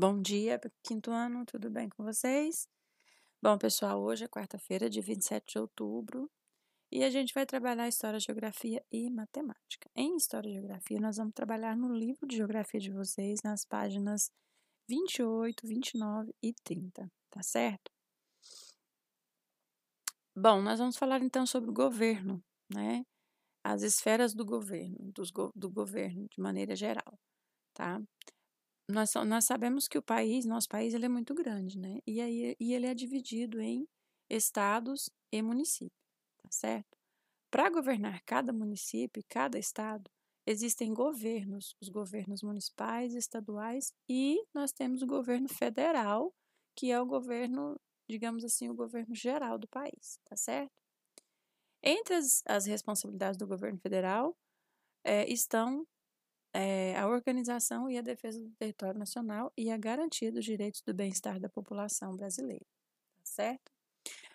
Bom dia, quinto ano, tudo bem com vocês? Bom, pessoal, hoje é quarta-feira, de 27 de outubro, e a gente vai trabalhar História, Geografia e Matemática. Em História e Geografia, nós vamos trabalhar no livro de Geografia de vocês, nas páginas 28, 29 e 30, tá certo? Bom, nós vamos falar então sobre o governo, né? As esferas do governo, dos go do governo, de maneira geral, tá? Tá? nós, nós sabemos que o país, nosso país, ele é muito grande, né? E, aí, e ele é dividido em estados e municípios, tá certo? Para governar cada município e cada estado, existem governos, os governos municipais, estaduais e nós temos o governo federal, que é o governo, digamos assim, o governo geral do país, tá certo? Entre as, as responsabilidades do governo federal é, estão é, a organização e a defesa do território nacional e a garantia dos direitos do bem-estar da população brasileira. Tá certo?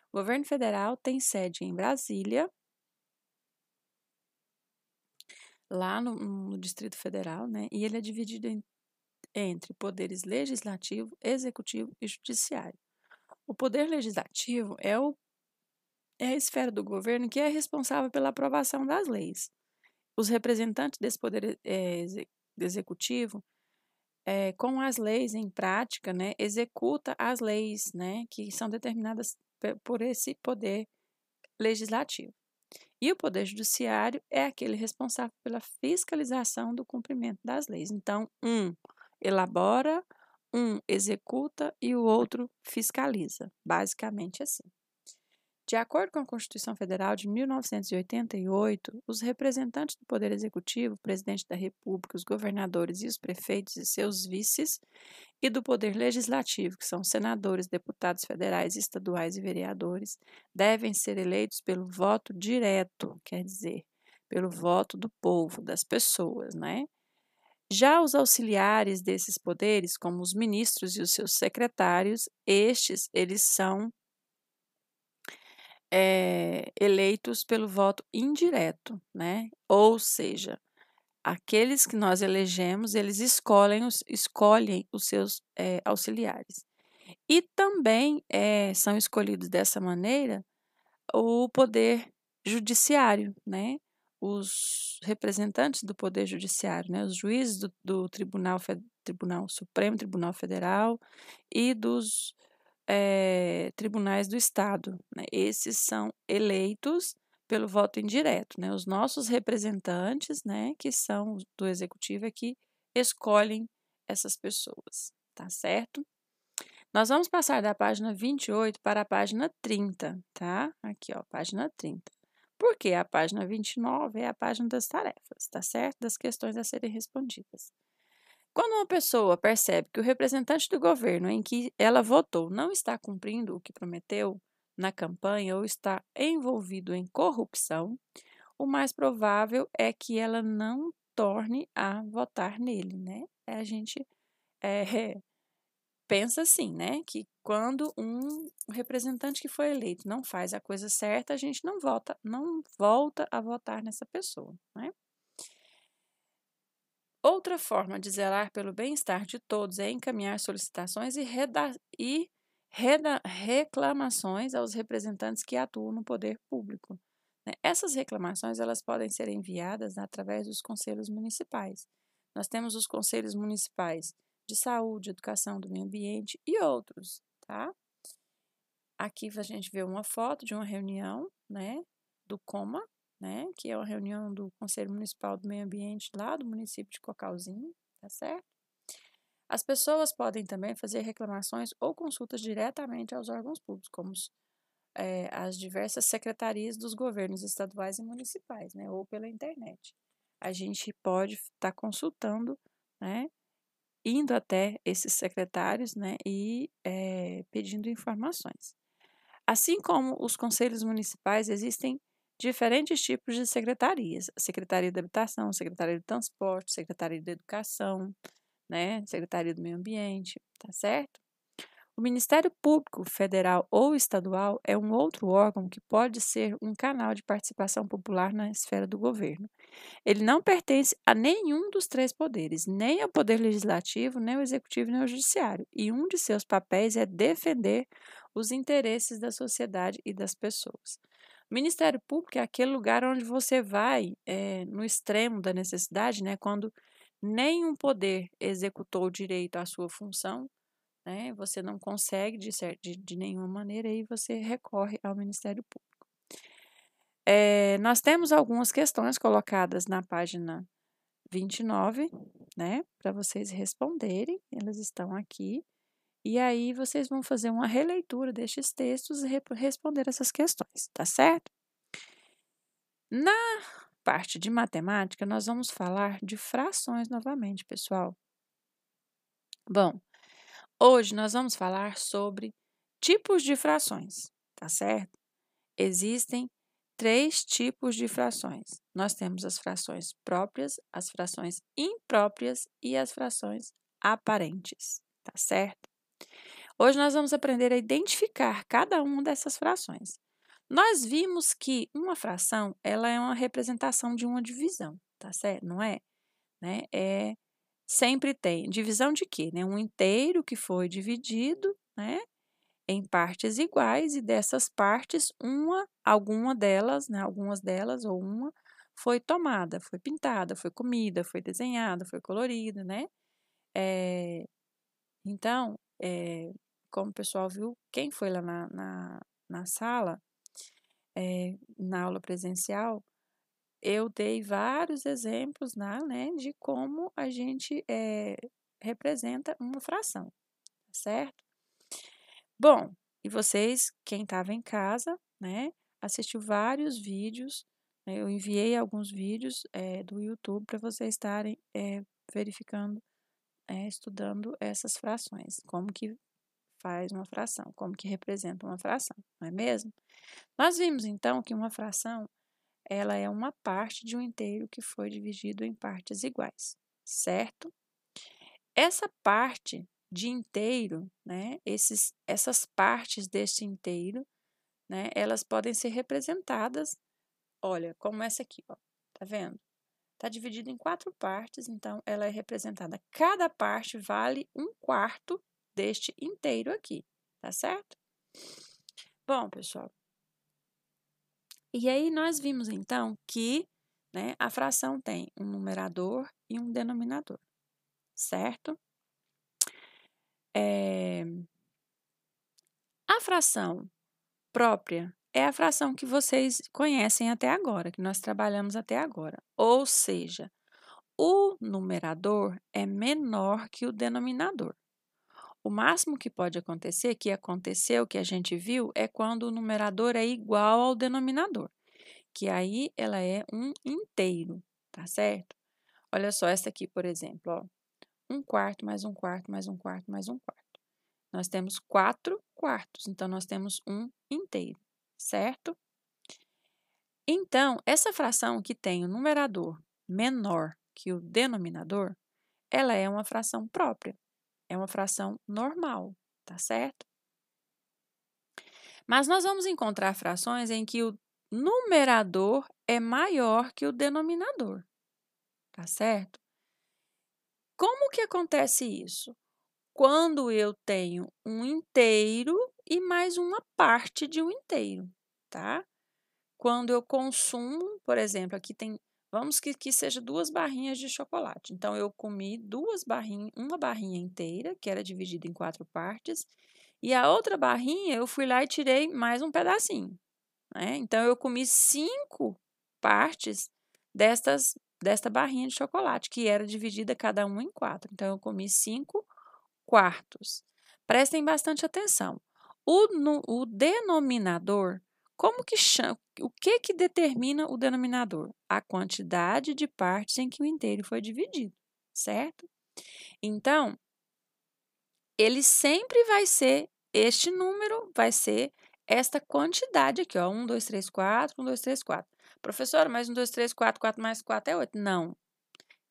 O governo federal tem sede em Brasília, lá no, no Distrito Federal, né? E ele é dividido em, entre poderes legislativo, executivo e judiciário. O poder legislativo é o é a esfera do governo que é responsável pela aprovação das leis os representantes desse poder é, executivo, é, com as leis em prática, né, executa as leis né, que são determinadas por esse poder legislativo. E o Poder Judiciário é aquele responsável pela fiscalização do cumprimento das leis. Então, um elabora, um executa e o outro fiscaliza, basicamente assim. De acordo com a Constituição Federal de 1988, os representantes do Poder Executivo, o presidente da República, os governadores e os prefeitos e seus vices, e do Poder Legislativo, que são senadores, deputados federais, estaduais e vereadores, devem ser eleitos pelo voto direto, quer dizer, pelo voto do povo, das pessoas, né? Já os auxiliares desses poderes, como os ministros e os seus secretários, estes eles são é, eleitos pelo voto indireto, né? Ou seja, aqueles que nós elegemos, eles escolhem os, escolhem os seus é, auxiliares. E também é, são escolhidos dessa maneira o poder judiciário, né? Os representantes do poder judiciário, né? Os juízes do, do Tribunal, Tribunal Supremo, Tribunal Federal e dos é, tribunais do Estado. Né? Esses são eleitos pelo voto indireto. Né? Os nossos representantes, né, que são do executivo é que escolhem essas pessoas, tá certo? Nós vamos passar da página 28 para a página 30, tá? Aqui, ó, página 30. Porque a página 29 é a página das tarefas, tá certo? Das questões a serem respondidas. Quando uma pessoa percebe que o representante do governo em que ela votou não está cumprindo o que prometeu na campanha ou está envolvido em corrupção, o mais provável é que ela não torne a votar nele, né? A gente é, pensa assim, né? Que quando um representante que foi eleito não faz a coisa certa, a gente não vota, não volta a votar nessa pessoa, né? Outra forma de zelar pelo bem-estar de todos é encaminhar solicitações e, reda e reda reclamações aos representantes que atuam no poder público. Né? Essas reclamações elas podem ser enviadas através dos conselhos municipais. Nós temos os conselhos municipais de saúde, educação, do meio ambiente e outros, tá? Aqui a gente vê uma foto de uma reunião, né, do COMA, né, que é uma reunião do Conselho Municipal do Meio Ambiente lá do município de Cocalzinho, tá certo? As pessoas podem também fazer reclamações ou consultas diretamente aos órgãos públicos, como é, as diversas secretarias dos governos estaduais e municipais, né, ou pela internet. A gente pode estar tá consultando, né, indo até esses secretários, né, e é, pedindo informações. Assim como os conselhos municipais, existem diferentes tipos de secretarias: Secretaria da Habitação, Secretaria do Transporte, Secretaria da Educação, né? Secretaria do Meio Ambiente, tá certo? O Ministério Público Federal ou Estadual é um outro órgão que pode ser um canal de participação popular na esfera do governo. Ele não pertence a nenhum dos três poderes, nem ao Poder Legislativo, nem ao Executivo, nem ao Judiciário, e um de seus papéis é defender os interesses da sociedade e das pessoas. Ministério Público é aquele lugar onde você vai é, no extremo da necessidade, né? Quando nenhum poder executou direito à sua função, né? Você não consegue de, de, de nenhuma maneira e você recorre ao Ministério Público. É, nós temos algumas questões colocadas na página 29, né? Para vocês responderem, elas estão aqui. E aí vocês vão fazer uma releitura destes textos e responder essas questões, tá certo? Na parte de matemática, nós vamos falar de frações novamente, pessoal. Bom, hoje nós vamos falar sobre tipos de frações, tá certo? Existem três tipos de frações. Nós temos as frações próprias, as frações impróprias e as frações aparentes, tá certo? Hoje nós vamos aprender a identificar cada uma dessas frações. Nós vimos que uma fração ela é uma representação de uma divisão, tá certo? Não é? Né? É sempre tem divisão de quê? Né? Um inteiro que foi dividido, né? Em partes iguais e dessas partes uma, alguma delas, né? Algumas delas ou uma foi tomada, foi pintada, foi comida, foi desenhada, foi colorida, né? É, então é, como o pessoal viu, quem foi lá na, na, na sala, é, na aula presencial, eu dei vários exemplos na né, né, de como a gente é, representa uma fração, tá certo? Bom, e vocês, quem estava em casa, né, assistiu vários vídeos, né, eu enviei alguns vídeos é, do YouTube para vocês estarem é, verificando é, estudando essas frações, como que faz uma fração, como que representa uma fração, não é mesmo? Nós vimos então que uma fração ela é uma parte de um inteiro que foi dividido em partes iguais, certo? Essa parte de inteiro, né, esses, essas partes deste inteiro, né, elas podem ser representadas, olha, como essa aqui, ó, tá vendo? Está dividido em quatro partes, então ela é representada. Cada parte vale um quarto deste inteiro aqui, tá certo? Bom, pessoal. E aí nós vimos então que né, a fração tem um numerador e um denominador, certo? É... A fração própria é a fração que vocês conhecem até agora, que nós trabalhamos até agora. Ou seja, o numerador é menor que o denominador. O máximo que pode acontecer, que aconteceu, que a gente viu, é quando o numerador é igual ao denominador, que aí ela é um inteiro, tá certo? Olha só essa aqui, por exemplo, ó. Um quarto, mais um quarto, mais um quarto, mais um quarto. Nós temos quatro quartos, então nós temos um inteiro certo? Então, essa fração que tem o numerador menor que o denominador, ela é uma fração própria, é uma fração normal, tá certo? Mas nós vamos encontrar frações em que o numerador é maior que o denominador, tá certo? Como que acontece isso? Quando eu tenho um inteiro e mais uma parte de um inteiro, tá? Quando eu consumo, por exemplo, aqui tem, vamos que, que seja duas barrinhas de chocolate. Então, eu comi duas barrinhas, uma barrinha inteira, que era dividida em quatro partes, e a outra barrinha eu fui lá e tirei mais um pedacinho. Né? Então, eu comi cinco partes destas, desta barrinha de chocolate, que era dividida cada uma em quatro. Então, eu comi cinco quartos. Prestem bastante atenção o, no, o denominador, como que chama, o que que determina o denominador? A quantidade de partes em que o inteiro foi dividido, certo? Então, ele sempre vai ser este número, vai ser esta quantidade aqui, ó, 1, 2, 3, 4, 1, 2, 3, 4. Professora, mais 1, 2, 3, 4, 4 mais 4 é 8? Não.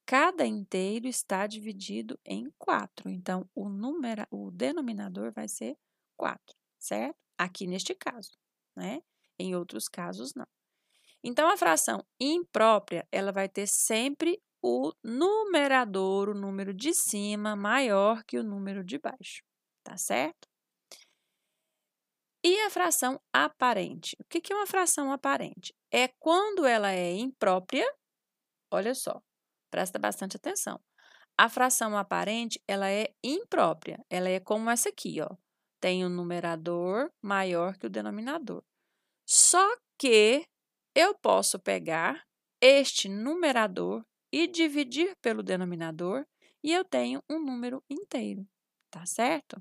Cada inteiro está dividido em 4, então o, número, o denominador vai ser 4 certo? Aqui neste caso, né? Em outros casos, não. Então, a fração imprópria, ela vai ter sempre o numerador, o número de cima, maior que o número de baixo, tá certo? E a fração aparente? O que é uma fração aparente? É quando ela é imprópria, olha só, presta bastante atenção. A fração aparente, ela é imprópria, ela é como essa aqui, ó tem um numerador maior que o denominador. Só que eu posso pegar este numerador e dividir pelo denominador e eu tenho um número inteiro, tá certo?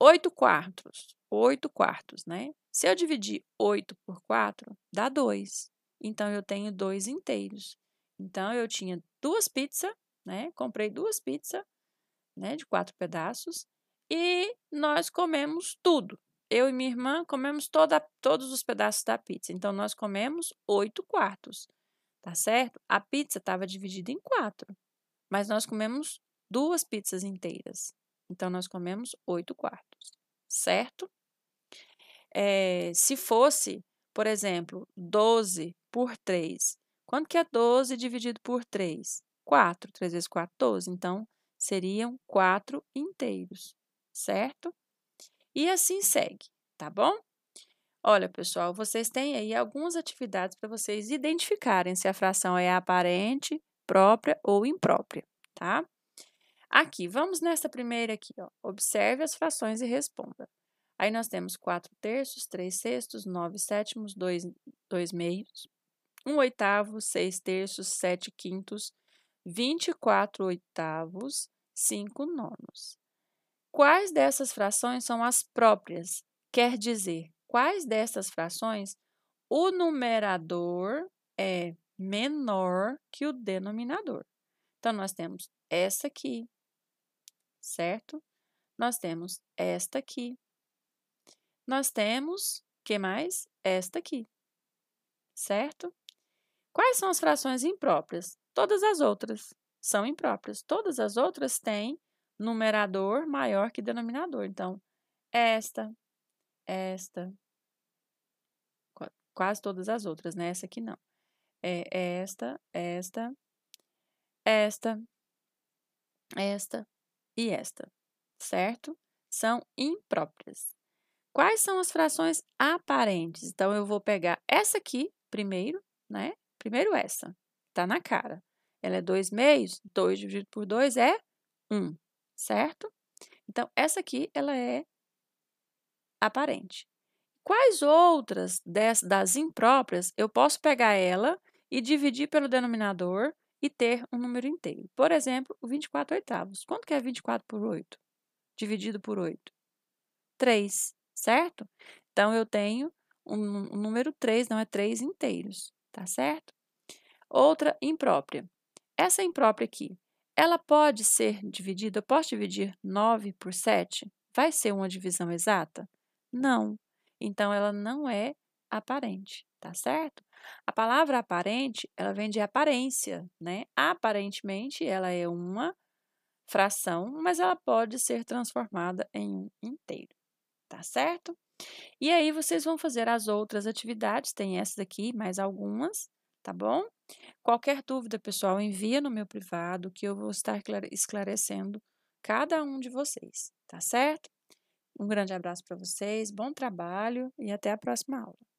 8 quartos, 8 quartos, né? Se eu dividir 8 por 4, dá 2. Então, eu tenho 2 inteiros. Então, eu tinha duas pizzas, né? Comprei duas pizzas, né? De quatro pedaços e nós comemos tudo. Eu e minha irmã comemos toda, todos os pedaços da pizza. Então, nós comemos oito quartos, tá certo? A pizza estava dividida em quatro, mas nós comemos duas pizzas inteiras. Então, nós comemos oito quartos, certo? É, se fosse, por exemplo, 12 por 3, quanto que é 12 dividido por 3? 4. 3 vezes 4, 12. Então, seriam 4 inteiros certo? E assim segue, tá bom? Olha, pessoal, vocês têm aí algumas atividades para vocês identificarem se a fração é aparente, própria ou imprópria, tá? Aqui, vamos nessa primeira aqui, ó. Observe as frações e responda. Aí nós temos 4 terços, 3 sextos, 9 sétimos, 2, 2 meios, 1 oitavo, 6 terços, 7 quintos, 24 oitavos, 5 nonos. Quais dessas frações são as próprias? Quer dizer, quais dessas frações o numerador é menor que o denominador? Então, nós temos essa aqui, certo? Nós temos esta aqui. Nós temos, que mais? Esta aqui, certo? Quais são as frações impróprias? Todas as outras são impróprias. Todas as outras têm numerador maior que denominador. Então, esta, esta, quase todas as outras, né? Essa aqui não. É esta, esta, esta, esta e esta, certo? São impróprias. Quais são as frações aparentes? Então, eu vou pegar essa aqui primeiro, né? Primeiro essa, tá na cara. Ela é 2 meios, 2 dividido por 2 é 1. Um certo? Então, essa aqui ela é aparente. Quais outras das, das impróprias eu posso pegar ela e dividir pelo denominador e ter um número inteiro? Por exemplo, o 24 oitavos. Quanto que é 24 por 8? Dividido por 8? 3, certo? Então, eu tenho um, um número 3, não é 3 inteiros, tá certo? Outra imprópria. Essa imprópria aqui, ela pode ser dividida, eu posso dividir 9 por 7? Vai ser uma divisão exata? Não. Então, ela não é aparente, tá certo? A palavra aparente, ela vem de aparência, né? Aparentemente, ela é uma fração, mas ela pode ser transformada em um inteiro, tá certo? E aí, vocês vão fazer as outras atividades, tem essas aqui, mais algumas, tá bom? Qualquer dúvida, pessoal, envia no meu privado que eu vou estar esclarecendo cada um de vocês, tá certo? Um grande abraço para vocês, bom trabalho e até a próxima aula.